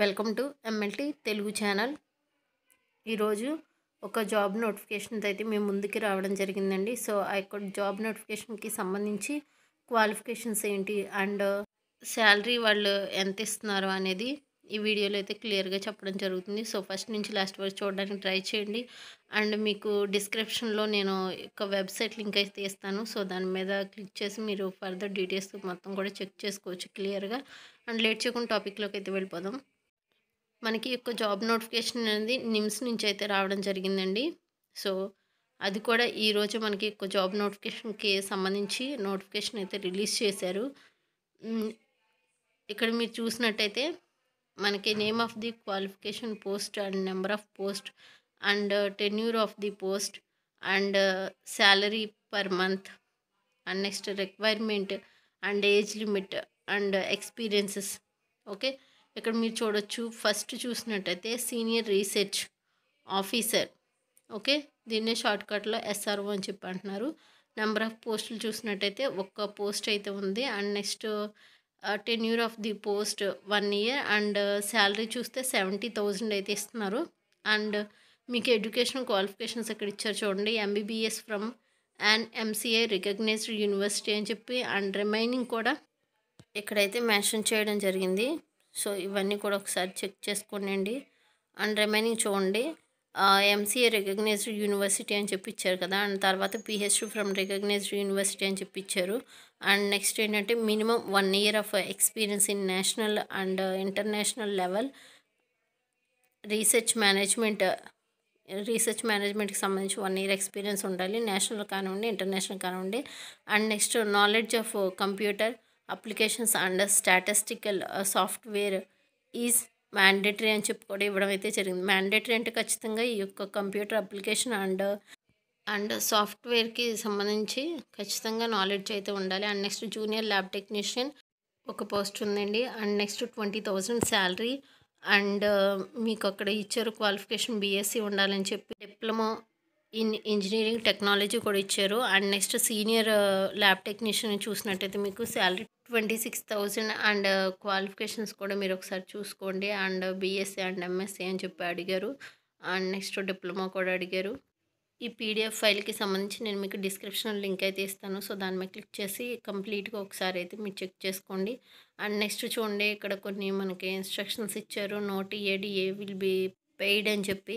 welcome to MLT Telugu channel ఈరోజు ఒక job notification అయితే మేము ముందుకి రావడం జరిగిందండి సో ఆ యొక్క జాబ్ నోటిఫికేషన్కి సంబంధించి క్వాలిఫికేషన్స్ ఏంటి అండ్ శాలరీ వాళ్ళు ఎంత ఇస్తున్నారు అనేది ఈ వీడియోలో అయితే క్లియర్గా చెప్పడం జరుగుతుంది సో ఫస్ట్ నుంచి లాస్ట్ వరకు చూడడానికి ట్రై చేయండి అండ్ మీకు డిస్క్రిప్షన్లో నేను ఒక వెబ్సైట్ లింక్ అయితే ఇస్తాను సో దాని మీద క్లిక్ చేసి మీరు ఫర్దర్ డీటెయిల్స్ మొత్తం కూడా చెక్ చేసుకోవచ్చు క్లియర్గా అండ్ లేట్ చేయకుండా టాపిక్లోకి అయితే వెళ్ళిపోదాం మనకి ఒక జాబ్ నోటిఫికేషన్ అనేది నిమ్స్ నుంచి అయితే రావడం జరిగిందండి సో అది కూడా ఈరోజు మనకి ఒక జాబ్ నోటిఫికేషన్కి సంబంధించి నోటిఫికేషన్ అయితే రిలీజ్ చేశారు ఇక్కడ మీరు చూసినట్టయితే మనకి name of the qualification post and number of post and tenure of the post and salary per month and next requirement and age limit and experiences okay ఇక్కడ మీరు చూడొచ్చు ఫస్ట్ చూసినట్టయితే సీనియర్ రీసెర్చ్ ఆఫీసర్ ఓకే దీన్నే షార్ట్కట్లో SRO అని చెప్పి అంటున్నారు number of పోస్టులు చూసినట్టయితే ఒక్క పోస్ట్ అయితే ఉంది and next tenure of the post one year and salary చూస్తే సెవెంటీ థౌజండ్ అయితే ఇస్తున్నారు అండ్ మీకు ఎడ్యుకేషన్ క్వాలిఫికేషన్స్ ఇక్కడ ఇచ్చారు చూడండి MBBS from and MCA recognised university అని చెప్పి అండ్ రిమైనింగ్ కూడా ఇక్కడైతే మెన్షన్ చేయడం జరిగింది సో ఇవన్నీ కూడా ఒకసారి చెక్ చేసుకోండి అండ్ రిమైనింగ్ చూడండి ఎంసీఏ రికగ్నైజ్డ్ యూనివర్సిటీ అని చెప్పించారు కదా అండ్ తర్వాత పిహెచ్డి ఫ్రమ్ రికగ్నైజ్డ్ యూనివర్సిటీ అని చెప్పించారు అండ్ నెక్స్ట్ ఏంటంటే minimum one year of experience in national and international level research management research మేనేజ్మెంట్కి సంబంధించి వన్ ఇయర్ ఎక్స్పీరియన్స్ ఉండాలి నేషనల్ కానివ్వండి ఇంటర్నేషనల్ కానివ్వండి and next knowledge of computer applications under statistical software is mandatory అని చెప్పి కూడా ఇవ్వడం అయితే జరిగింది మ్యాండేటరీ అంటే ఖచ్చితంగా ఈ యొక్క కంప్యూటర్ అప్లికేషన్ అండ్ అండ్ సాఫ్ట్వేర్కి సంబంధించి ఖచ్చితంగా నాలెడ్జ్ అయితే ఉండాలి and next junior lab technician ఒక పోస్ట్ ఉందండి and next twenty thousand salary and మీకు అక్కడ ఇచ్చారు క్వాలిఫికేషన్ బీఎస్సీ ఉండాలని చెప్పి డిప్లొమా ఇన్ ఇంజనీరింగ్ టెక్నాలజీ కూడా ఇచ్చారు and next senior lab technician చూసినట్టయితే మీకు salary twenty six thousand and qualifications కూడా మీరు ఒకసారి చూసుకోండి అండ్ బీఎస్సీ అండ్ ఎంఎస్సీ అని చెప్పి అడిగారు అండ్ నెక్స్ట్ డిప్లొమా కూడా అడిగారు ఈ పీడిఎఫ్ ఫైల్కి సంబంధించి నేను మీకు డిస్క్రిప్షన్ లింక్ అయితే ఇస్తాను సో దాని మీద క్లిక్ చేసి కంప్లీట్గా ఒకసారి అయితే మీరు చెక్ చేసుకోండి అండ్ నెక్స్ట్ చూడండి ఇక్కడ కొన్ని మనకి ఇన్స్ట్రక్షన్స్ ఇచ్చారు note AD A will be paid అని చెప్పి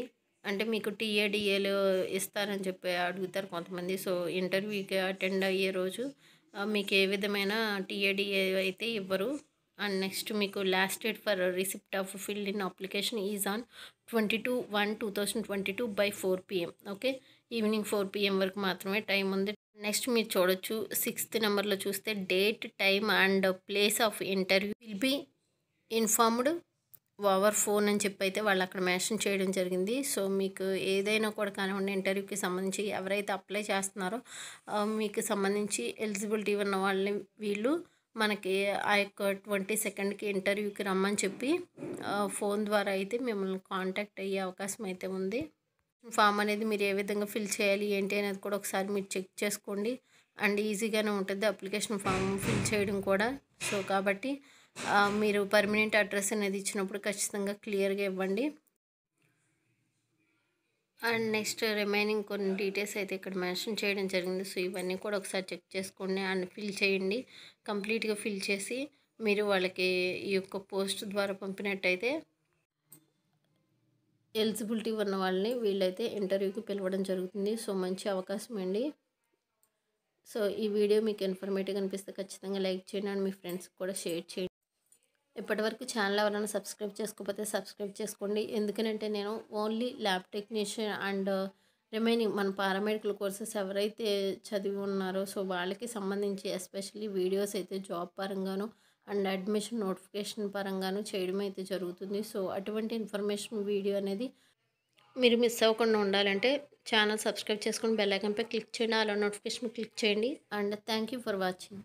అంటే మీకు టీఏడిఏలు ఇస్తారని చెప్పి అడుగుతారు కొంతమంది సో ఇంటర్వ్యూకి అటెండ్ అయ్యే రోజు మీకు ఏ విధమైన టీఏడిఏ అయితే ఇవ్వరు అండ్ నెక్స్ట్ మీకు last date for receipt of filled in application is on twenty two one two thousand twenty two by four PM okay evening four PM వరకు మాత్రమే టైం ఉంది నెక్స్ట్ మీరు చూడొచ్చు సిక్స్త్ నెంబర్లో చూస్తే date time and place of interview will be informed over phone అని చెప్పి అయితే వాళ్ళు అక్కడ మెన్షన్ చేయడం జరిగింది సో మీకు ఏదైనా కూడా కానివ్వండి ఇంటర్వ్యూకి సంబంధించి ఎవరైతే అప్లై చేస్తున్నారో మీకు సంబంధించి ఎలిజిబిలిటీ ఉన్న వాళ్ళని వీళ్ళు మనకి ఆ యొక్క ట్వంటీ సెకండ్కి ఇంటర్వ్యూకి రమ్మని చెప్పి ఫోన్ ద్వారా అయితే మిమ్మల్ని కాంటాక్ట్ అయ్యే అవకాశం అయితే ఉంది ఫామ్ అనేది మీరు ఏ విధంగా ఫిల్ చేయాలి ఏంటి అనేది కూడా ఒకసారి మీరు చెక్ చేసుకోండి అండ్ ఈజీగానే ఉంటుంది అప్లికేషన్ ఫామ్ ఫిల్ చేయడం కూడా సో కాబట్టి మీరు పర్మనెంట్ అడ్రస్ అనేది ఇచ్చినప్పుడు ఖచ్చితంగా క్లియర్గా ఇవ్వండి అండ్ నెక్స్ట్ రిమైనింగ్ కొన్ని డీటెయిల్స్ అయితే ఇక్కడ మెన్షన్ చేయడం జరిగింది సో ఇవన్నీ కూడా ఒకసారి చెక్ చేసుకోండి అండ్ ఫిల్ చేయండి కంప్లీట్గా ఫిల్ చేసి మీరు వాళ్ళకి ఈ యొక్క పోస్ట్ ద్వారా పంపినట్టయితే ఎలిజిబిలిటీ ఉన్న వాళ్ళని వీళ్ళైతే ఇంటర్వ్యూకి పిలవడం జరుగుతుంది సో మంచి అవకాశం అండి సో ఈ వీడియో మీకు ఇన్ఫర్మేటివ్ అనిపిస్తే ఖచ్చితంగా లైక్ చేయండి అండ్ మీ ఫ్రెండ్స్కి కూడా షేర్ చేయండి ఇప్పటివరకు ఛానల్ ఎవరైనా సబ్స్క్రైబ్ చేసుకోకపోతే సబ్స్క్రైబ్ చేసుకోండి ఎందుకనంటే నేను only lab technician and remaining మన పారామెడికల్ కోర్సెస్ ఎవరైతే చదివి ఉన్నారో సో వాళ్ళకి సంబంధించి ఎస్పెషల్లీ వీడియోస్ అయితే జాబ్ పరంగాను అండ్ అడ్మిషన్ నోటిఫికేషన్ పరంగాను చేయడం అయితే జరుగుతుంది సో అటువంటి ఇన్ఫర్మేషన్ వీడియో అనేది మీరు మిస్ అవ్వకుండా ఉండాలంటే ఛానల్ సబ్స్క్రైబ్ చేసుకుని బెల్ ఐకన్పై క్లిక్ చేయండి అలా నోటిఫికేషన్ క్లిక్ చేయండి and thank you for watching